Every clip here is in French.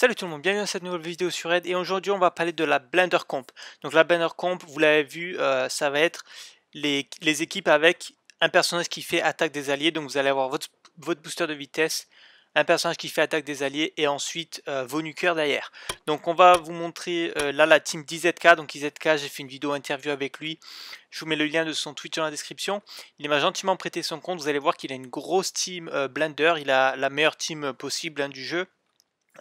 Salut tout le monde, bienvenue dans cette nouvelle vidéo sur Red et aujourd'hui on va parler de la Blender Comp. Donc la Blender Comp, vous l'avez vu, euh, ça va être les, équipes avec un personnage qui fait attaque des alliés. Donc vous allez avoir votre, booster de vitesse, un personnage qui fait attaque des alliés et ensuite euh, vos nuqueurs derrière. Donc on va vous montrer euh, là la team d'IZK. Donc IZK, j'ai fait une vidéo interview avec lui. Je vous mets le lien de son Twitch dans la description. Il m'a gentiment prêté son compte. Vous allez voir qu'il a une grosse team Blender. Il a la meilleure team possible hein, du jeu.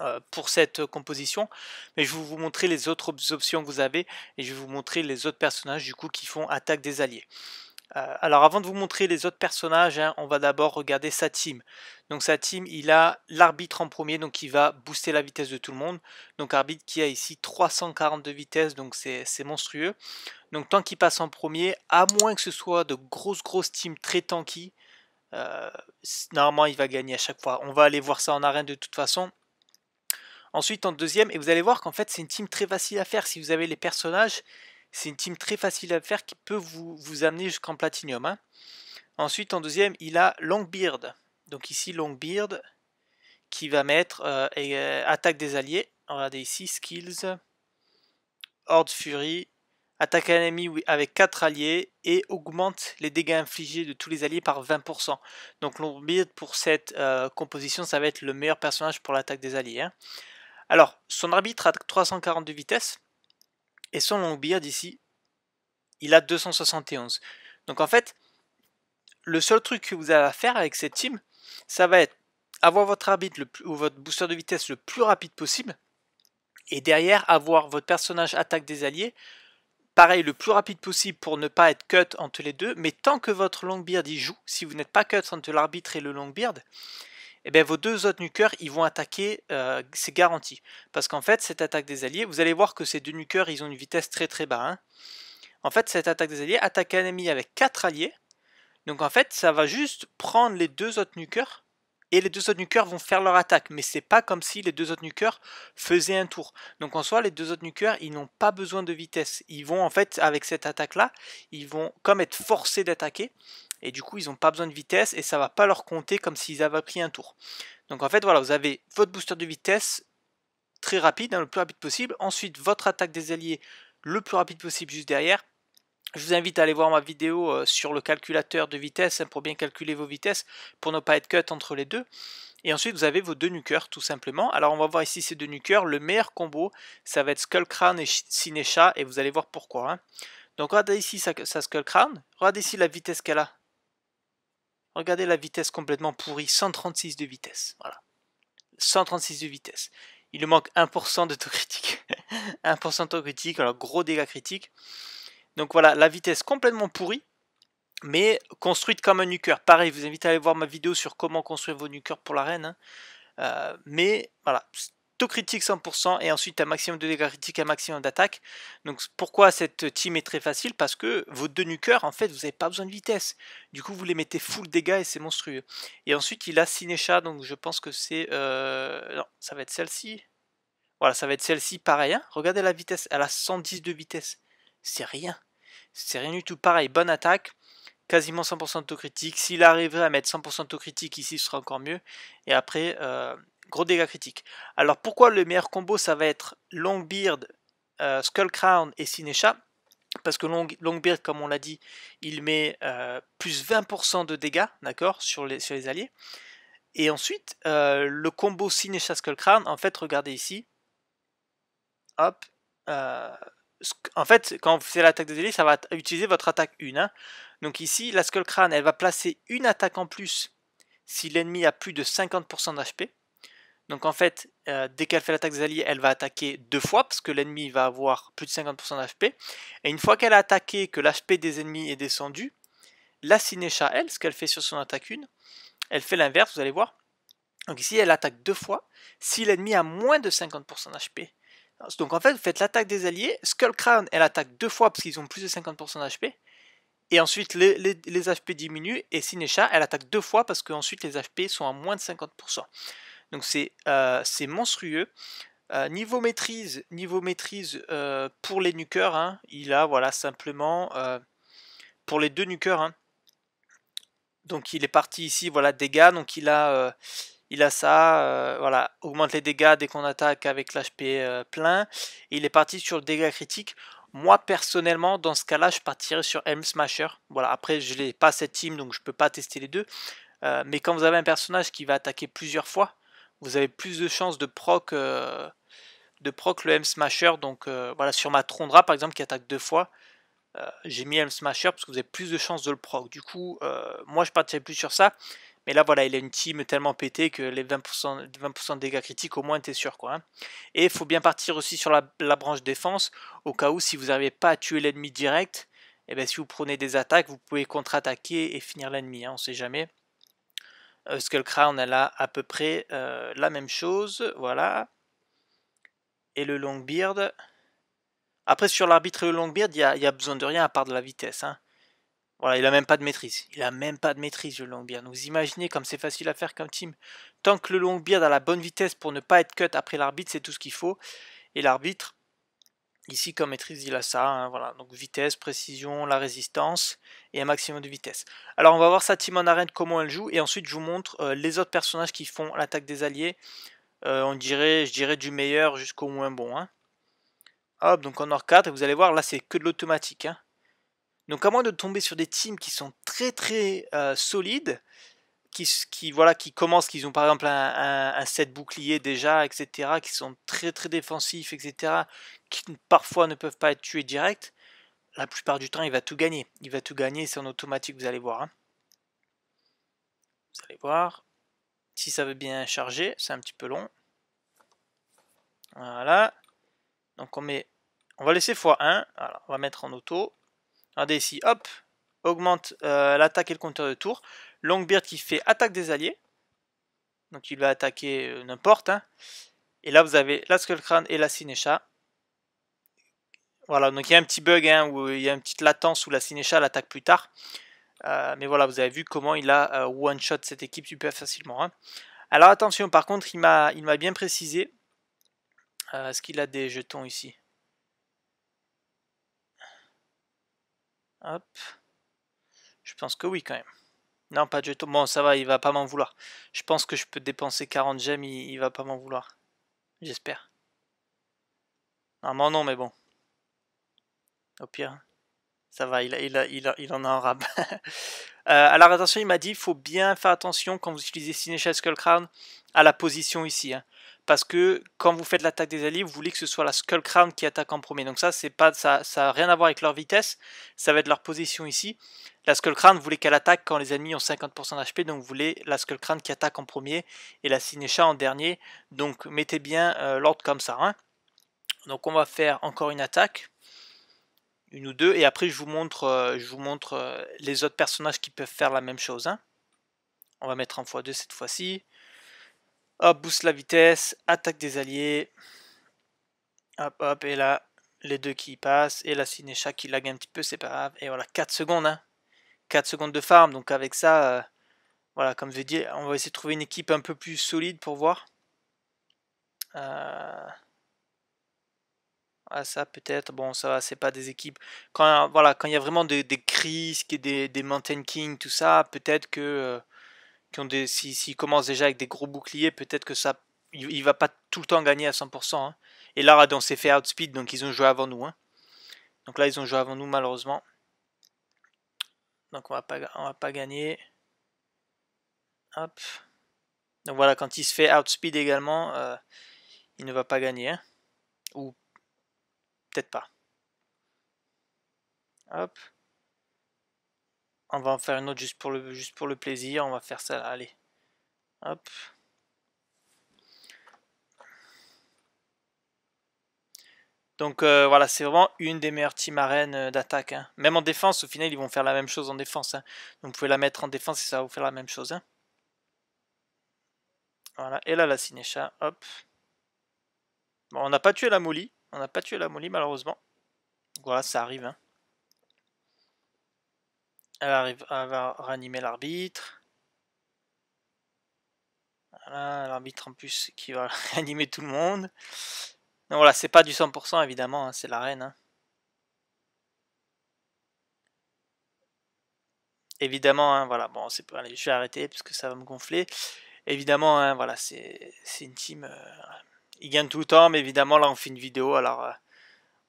Euh, pour cette euh, composition, mais je vais vous montrer les autres options que vous avez et je vais vous montrer les autres personnages du coup qui font attaque des alliés. Euh, alors avant de vous montrer les autres personnages, hein, on va d'abord regarder sa team. Donc sa team, il a l'arbitre en premier, donc il va booster la vitesse de tout le monde. Donc arbitre qui a ici 342 vitesse, donc c'est monstrueux. Donc tant qu'il passe en premier, à moins que ce soit de grosses grosses teams très tanky, normalement il va gagner à chaque fois. On va aller voir ça en arène de toute façon. Ensuite en deuxième, et vous allez voir qu'en fait c'est une team très facile à faire si vous avez les personnages. C'est une team très facile à faire qui peut vous, vous amener jusqu'en Platinium hein. Ensuite en deuxième, il a Longbeard. Donc ici Longbeard qui va mettre euh, euh, attaque des alliés. Regardez ici, skills, Horde Fury, attaque un ennemi avec 4 alliés et augmente les dégâts infligés de tous les alliés par 20%. Donc Longbeard pour cette euh, composition, ça va être le meilleur personnage pour l'attaque des alliés. Hein. Alors, son arbitre a 342 vitesse, et son long-beard ici, il a 271. Donc en fait, le seul truc que vous allez faire avec cette team, ça va être avoir votre arbitre ou votre booster de vitesse le plus rapide possible et derrière avoir votre personnage attaque des alliés pareil le plus rapide possible pour ne pas être cut entre les deux mais tant que votre long-beard y joue si vous n'êtes pas cut entre l'arbitre et le long-beard, et eh bien vos deux autres nuqueurs ils vont attaquer, euh, c'est garanti. Parce qu'en fait, cette attaque des alliés, vous allez voir que ces deux nuqueurs ils ont une vitesse très très bas. Hein. En fait, cette attaque des alliés attaque un ennemi avec 4 alliés. Donc en fait, ça va juste prendre les deux autres nuqueurs et les deux autres nuqueurs vont faire leur attaque. Mais c'est pas comme si les deux autres nuqueurs faisaient un tour. Donc en soi, les deux autres nuqueurs, ils n'ont pas besoin de vitesse. Ils vont en fait, avec cette attaque-là, ils vont comme être forcés d'attaquer et du coup ils n'ont pas besoin de vitesse et ça va pas leur compter comme s'ils avaient pris un tour. Donc en fait voilà, vous avez votre booster de vitesse très rapide, hein, le plus rapide possible, ensuite votre attaque des alliés le plus rapide possible juste derrière. Je vous invite à aller voir ma vidéo euh, sur le calculateur de vitesse hein, pour bien calculer vos vitesses pour ne pas être cut entre les deux. Et ensuite vous avez vos deux nukers tout simplement. Alors on va voir ici ces deux nukers, le meilleur combo ça va être Skullcrown et Sinecha et vous allez voir pourquoi. Hein. Donc regardez ici sa, sa Skull regardez ici la vitesse qu'elle a, Regardez la vitesse complètement pourrie, 136 de vitesse. Voilà. 136 de vitesse. Il lui manque 1% de taux critique. 1% de taux critique, alors gros dégâts critiques. Donc voilà, la vitesse complètement pourrie, mais construite comme un nuqueur. Pareil, je vous invite à aller voir ma vidéo sur comment construire vos nuqueurs pour l'arène. Hein. Euh, mais voilà, taux critique 100% et ensuite un maximum de dégâts critiques, un maximum d'attaque. Donc pourquoi cette team est très facile Parce que vos deux nukers, en fait, vous n'avez pas besoin de vitesse. Du coup, vous les mettez full dégâts et c'est monstrueux. Et ensuite, il a Sinécha donc je pense que c'est... Euh, non, ça va être celle-ci. Voilà, ça va être celle-ci, pareil. Hein. Regardez la vitesse, elle a 110 de vitesse. C'est rien. C'est rien du tout. Pareil, bonne attaque quasiment 100% de taux critique. S'il arriverait à mettre 100% de taux critique ici, ce sera encore mieux. Et après, euh, gros dégâts critiques. Alors pourquoi le meilleur combo ça va être Longbeard, euh, Skull Crown et Sinesha Parce que Longbeard, comme on l'a dit, il met euh, plus 20% de dégâts, d'accord, sur les, les alliés. Et ensuite, euh, le combo Sinesha Skull Crown, en fait, regardez ici. Hop. Euh, en fait, quand vous faites l'attaque des alliés ça va utiliser votre attaque 1. Hein. Donc ici, la Skull Crown, elle va placer une attaque en plus si l'ennemi a plus de 50% d'HP. Donc en fait, euh, dès qu'elle fait l'attaque des alliés, elle va attaquer deux fois parce que l'ennemi va avoir plus de 50% d'HP. Et une fois qu'elle a attaqué, que l'HP des ennemis est descendu, la Sinécha, elle, ce qu'elle fait sur son attaque 1, elle fait l'inverse, vous allez voir. Donc ici, elle attaque deux fois si l'ennemi a moins de 50% d'HP. Donc en fait, vous faites l'attaque des alliés. Skullcrown, elle attaque deux fois parce qu'ils ont plus de 50% d'HP. Et ensuite, les, les, HP diminuent. Et Sinécha, elle attaque deux fois parce qu'ensuite, les HP sont à moins de 50%. Donc c'est euh, monstrueux. Euh, niveau maîtrise, niveau maîtrise euh, pour les nuqueurs, hein, il a voilà simplement pour les deux nuqueurs. Hein. donc il est parti ici, voilà dégâts, donc il a il a ça, voilà augmente les dégâts dès qu'on attaque avec l'HP plein. il est parti sur le dégât critique. Moi personnellement, dans ce cas-là, je partirais sur Helm Smasher. Voilà, après je n'ai pas cette team, donc je ne peux pas tester les deux. mais quand vous avez un personnage qui va attaquer plusieurs fois, vous avez plus de chances de proc, euh, de proc le M-Smasher. Donc euh, voilà, sur ma Trondra par exemple qui attaque deux fois, euh, j'ai mis M-Smasher parce que vous avez plus de chances de le proc. Du coup, moi je partirais plus sur ça. Mais là voilà, il a une team tellement pétée que les 20%, de dégâts critiques au moins t'es sûr quoi. Hein. Et il faut bien partir aussi sur la, branche défense, au cas où si vous n'arrivez pas à tuer l'ennemi direct, et eh bien si vous prenez des attaques, vous pouvez contre-attaquer et finir l'ennemi, hein, on sait jamais. Euh, Skullcrown, elle a à peu près euh, la même chose, voilà. Et le Longbeard. Après, sur l'arbitre et le Longbeard, il n'y a, besoin de rien à part de la vitesse. Hein. Voilà, il n'a même pas de maîtrise. Il n'a même pas de maîtrise, le Longbeard. Vous imaginez comme c'est facile à faire comme team. Tant que le Longbeard a la bonne vitesse pour ne pas être cut après l'arbitre, c'est tout ce qu'il faut. Et l'arbitre, Ici, comme maîtrise, il a ça. Hein, voilà. Donc vitesse, précision, la résistance et un maximum de vitesse. Alors on va voir sa Team en Arène, comment elle joue. Et ensuite, je vous montre euh, les autres personnages qui font l'attaque des alliés. Euh, on dirait, je dirais, du meilleur jusqu'au moins bon. Hein. Hop, donc en or 4, vous allez voir, là c'est que de l'automatique. Hein. Donc à moins de tomber sur des teams qui sont très très euh, solides, qui, voilà, qui commencent, qui ont par exemple un, set bouclier déjà, etc., qui sont très très défensifs, etc., qui parfois ne peuvent pas être tués direct, la plupart du temps, il va tout gagner. Il va tout gagner, c'est en automatique, vous allez voir. Hein. Vous allez voir. Si ça veut bien charger, c'est un petit peu long. Voilà. Donc on met... On va laisser x1. on va mettre en auto. Regardez ici, hop, augmente euh, l'attaque et le compteur de tour. Longbeard qui fait attaque des alliés. Donc il va attaquer euh, n'importe. Hein. Et là, vous avez la Skullcrane et la Sinécha. Voilà, donc il y a un petit bug hein, où il y a une petite latence où la Sinécha l'attaque plus tard. Euh, mais voilà, vous avez vu comment il a euh, one-shot cette équipe super facilement. Hein. Alors attention, par contre, il m'a bien précisé. Est-ce qu'il a des jetons ici Hop. Je pense que oui quand même. Non, pas du tout. Bon, ça va, il va pas m'en vouloir. Je pense que je peux dépenser 40 gemmes, il, va pas m'en vouloir. J'espère. Normalement, non, mais bon. Au pire. Ça va, il, a, il, a, en a un rab. Euh, alors attention, il m'a dit, il faut bien faire attention quand vous utilisez Sinéchal Skull Crown à la position ici. Hein parce que quand vous faites l'attaque des alliés, vous voulez que ce soit la Skull Crown qui attaque en premier. Donc ça, c'est pas ça, ça rien à voir avec leur vitesse, ça va être leur position ici. La Skull Crown, vous voulez qu'elle attaque quand les ennemis ont 50% d'HP, donc vous voulez la Skull Crown qui attaque en premier et la Sinécha en dernier. Donc mettez bien euh, l'ordre comme ça. Hein. Donc on va faire encore une attaque, une ou deux, et après je vous montre, euh, je vous montre euh, les autres personnages qui peuvent faire la même chose. Hein. On va mettre en x2 cette fois-ci. Hop, booste la vitesse, attaque des alliés. Hop, hop, et là, les deux qui passent. Et la Sinécha qui lag un petit peu, c'est pas grave. Et voilà, 4 secondes. Hein. 4 secondes de farm. Donc avec ça, euh, voilà, comme je dit, on va essayer de trouver une équipe un peu plus solide pour voir. Euh... Ah, ça peut-être, bon ça va, c'est pas des équipes. Quand voilà, quand il y a vraiment des, des qui des, des Mountain King, tout ça, peut-être que euh, qui ont s'ils commencent déjà avec des gros boucliers, peut-être que ça, il, va pas tout le temps gagner à 100%. Hein. Et là, on s'est fait outspeed, donc ils ont joué avant nous. Hein. Donc là, ils ont joué avant nous, malheureusement. Donc on va pas, on va pas gagner. Hop. Donc voilà, quand il se fait outspeed également, euh, il ne va pas gagner. Hein. Ou peut-être pas. Hop. On va en faire une autre juste pour le, juste pour le plaisir. On va faire ça Allez. Hop. Donc euh, voilà, c'est vraiment une des meilleures teams arènes euh, d'attaque. Hein. Même en défense, au final, ils vont faire la même chose en défense. Donc hein. vous pouvez la mettre en défense et ça va vous faire la même chose. Hein. Voilà, et là la Sinécha, hop. Bon, on n'a pas tué la Molly. On n'a pas tué la Molly malheureusement. Donc voilà, ça arrive. Hein. Elle, arrive, à va réanimer l'arbitre. l'arbitre en plus qui va réanimer tout le monde. Non voilà, c'est pas du 100% évidemment, hein, c'est la reine. Évidemment, hein, voilà, bon, c'est pas, je vais arrêter parce que ça va me gonfler. Évidemment, hein, voilà, c'est, une team. Euh, Il gagne tout le temps, mais évidemment, là, on fait une vidéo, alors euh,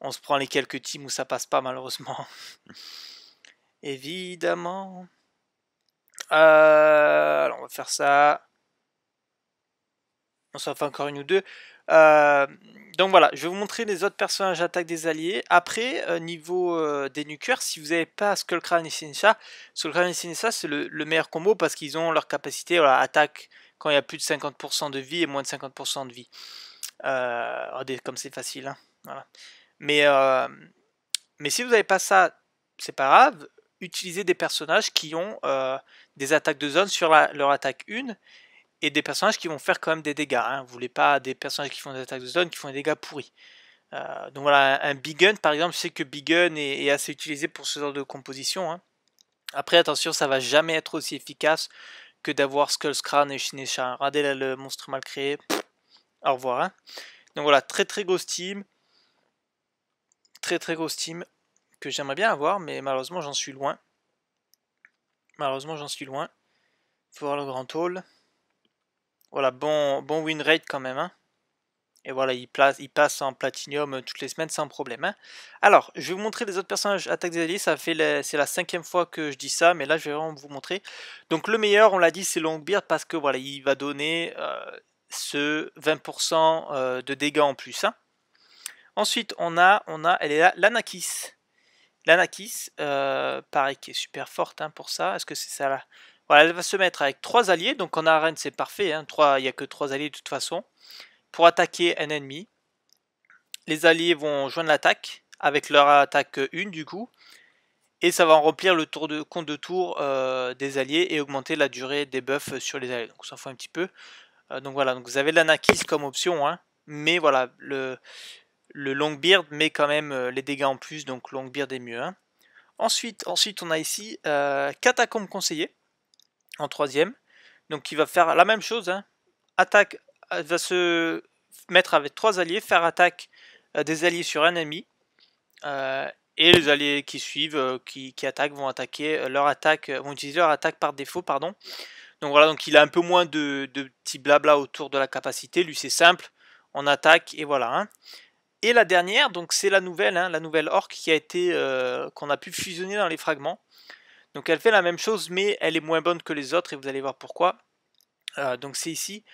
on se prend les quelques teams où ça passe pas, malheureusement. Évidemment. Euh, alors, on va faire ça. On s'en fait encore une ou deux. Euh, donc voilà, je vais vous montrer les autres personnages attaque des alliés. Après, euh, niveau des nuqueurs, si vous n'avez pas Skullcran et Sinisa Skullcran et Sinisa c'est le, meilleur combo parce qu'ils ont leur capacité voilà, attaque quand il y a plus de 50% de vie et moins de 50% de vie. Oh, comme c'est facile. Hein, mais, mais si vous n'avez pas ça, c'est pas grave utiliser des personnages qui ont euh, des attaques de zone sur leur attaque 1 et des personnages qui vont faire quand même des dégâts. Vous hein. Vous voulez pas des personnages qui font des attaques de zone qui font des dégâts pourris. Euh, donc voilà, un Big Gun par exemple, c'est que Big Gun est, assez utilisé pour ce genre de composition. Hein. Après, attention, ça va jamais être aussi efficace que d'avoir skullcrane et Shinesha. Regardez le monstre mal créé. au revoir. Hein. Donc voilà, très très grosse team. Très très grosse team que j'aimerais bien avoir, mais malheureusement j'en suis loin. Malheureusement j'en suis loin. Faut voir le grand hall. Voilà, bon, bon win rate quand même. Hein. Et voilà, il, place, il passe en platinum euh, toutes les semaines sans problème. Hein. Alors, je vais vous montrer les autres personnages Attaque des Alliés. c'est la cinquième fois que je dis ça, mais là, je vais vraiment vous montrer. Donc, le meilleur, on l'a dit, c'est Longbeard parce que voilà, il va donner euh, ce 20% euh, de dégâts en plus. Hein. Ensuite, on a, on a, elle est là, l'Anakis. L'Anakis, euh, pareil, qui est super forte hein, pour ça. Est-ce que c'est ça là Voilà, elle va se mettre avec 3 alliés. Donc en arène, c'est parfait. Hein. il n'y a que 3 alliés de toute façon. Pour attaquer un ennemi. Les alliés vont joindre l'attaque avec leur attaque 1 du coup. Et ça va en remplir le tour de, compte de tour euh, des alliés et augmenter la durée des buffs sur les alliés. Donc on s'en fout un petit peu. Euh, donc voilà, donc vous avez l'Anakis comme option. Hein. mais voilà, le, le Longbeard met quand même euh, les dégâts en plus, donc Longbeard est mieux. Hein. Ensuite, ensuite, on a ici euh, Catacombe conseiller, en troisième. Donc il va faire la même chose. Hein. Attaque, euh, va se mettre avec trois alliés, faire attaque euh, des alliés sur un ennemi. et les alliés qui suivent, qui, attaquent, vont attaquer leur attaque, utiliser leur attaque par défaut, pardon. Donc voilà, donc il a un peu moins de, de petits blabla autour de la capacité. Lui, c'est simple. On attaque et voilà. Hein. Et la dernière, donc c'est la nouvelle, hein, la nouvelle orque qui a été euh, qu'on a pu fusionner dans les fragments. Donc elle fait la même chose, mais elle est moins bonne que les autres et vous allez voir pourquoi. Euh, donc c'est ici.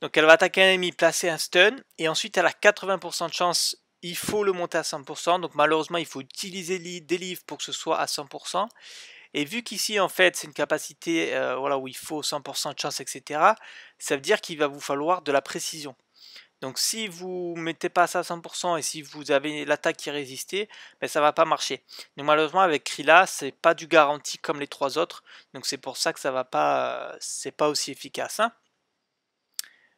Donc elle va attaquer un ennemi, placer un stun, et ensuite elle a 80% de chance. Il faut le monter à 100%, donc malheureusement il faut utiliser des livres pour que ce soit à 100%. Et vu qu'ici en fait c'est une capacité euh, voilà, où il faut 100% de chance, etc., ça veut dire qu'il va vous falloir de la précision. Donc si vous ne mettez pas ça à 100% et si vous avez l'attaque qui résiste, ben, ça va pas marcher. Donc malheureusement avec Krilla, n'est pas du garanti comme les trois autres. Donc c'est pour ça que ça va pas, c'est pas aussi efficace. Hein.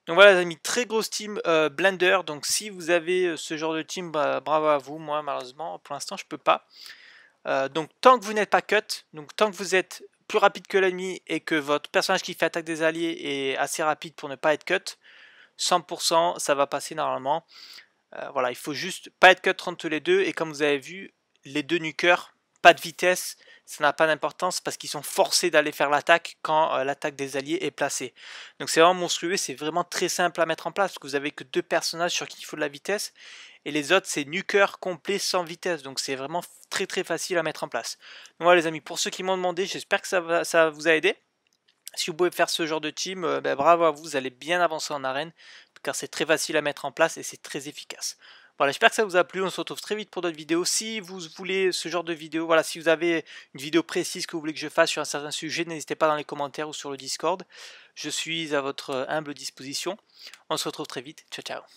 donc voilà les amis, très grosse team euh, Blender. Donc si vous avez euh, ce genre de team, bah, bravo à vous. Moi malheureusement, pour l'instant je ne peux pas. Euh, donc tant que vous n'êtes pas cut, donc tant que vous êtes plus rapide que l'ennemi et que votre personnage qui fait attaque des alliés est assez rapide pour ne pas être cut, 100%, ça va passer normalement. Euh, voilà, il faut juste pas être cut entre les deux. Et comme vous avez vu, les deux nuqueurs, pas de vitesse, ça n'a pas d'importance parce qu'ils sont forcés d'aller faire l'attaque quand euh, l'attaque des alliés est placée. Donc c'est vraiment monstrueux, c'est vraiment très simple à mettre en place parce que vous avez que deux personnages sur qui il faut de la vitesse et les autres c'est nuqueur complet sans vitesse donc c'est vraiment très très facile à mettre en place. Donc voilà les amis, pour ceux qui m'ont demandé, j'espère que ça, ça vous a aidé. Si vous pouvez faire ce genre de team, euh, ben, bravo à vous, vous allez bien avancer en arène, car c'est très facile à mettre en place et c'est très efficace. Voilà, j'espère que ça vous a plu. On se retrouve très vite pour d'autres vidéos. Si vous voulez ce genre de vidéo, voilà, si vous avez une vidéo précise que vous voulez que je fasse sur un certain sujet, n'hésitez pas dans les commentaires ou sur le Discord. Je suis à votre humble disposition. On se retrouve très vite. Ciao, ciao.